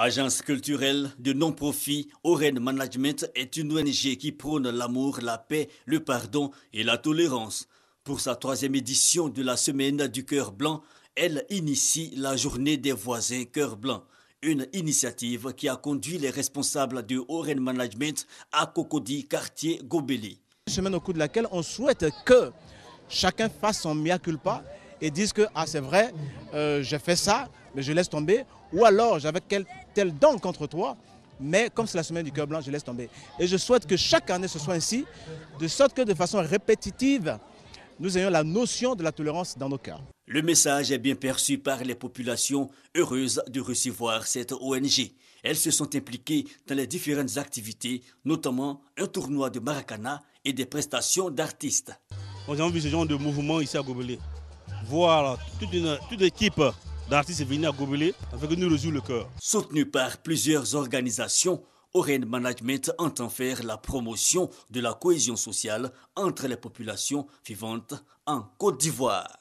Agence culturelle de non-profit, Oren Management est une ONG qui prône l'amour, la paix, le pardon et la tolérance. Pour sa troisième édition de la Semaine du Cœur Blanc, elle initie la Journée des voisins Cœur Blanc, une initiative qui a conduit les responsables de Oren Management à Cocody, quartier Gobeli. semaine au cours de laquelle on souhaite que chacun fasse son mea culpa et dise que ah, c'est vrai, euh, j'ai fait ça, mais je laisse tomber. Ou alors, j'avais quel donc contre toi, mais comme c'est la semaine du cœur blanc, je laisse tomber. Et je souhaite que chaque année ce soit ainsi, de sorte que de façon répétitive, nous ayons la notion de la tolérance dans nos cœurs. Le message est bien perçu par les populations heureuses de recevoir cette ONG. Elles se sont impliquées dans les différentes activités, notamment un tournoi de maracana et des prestations d'artistes. Nous avons vu ce genre de mouvement ici à Gobelé. Voilà, toute une toute équipe d'artistes est venu à avec nous le cœur. Soutenu par plusieurs organisations, Oren Management entend faire la promotion de la cohésion sociale entre les populations vivantes en Côte d'Ivoire.